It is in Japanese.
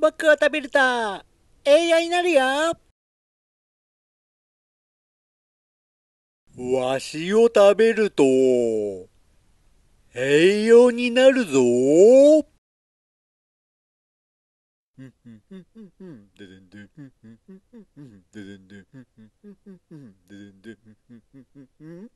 僕は食べると、栄養になるよ。わしを食べると、栄養になるぞ。フフフフフ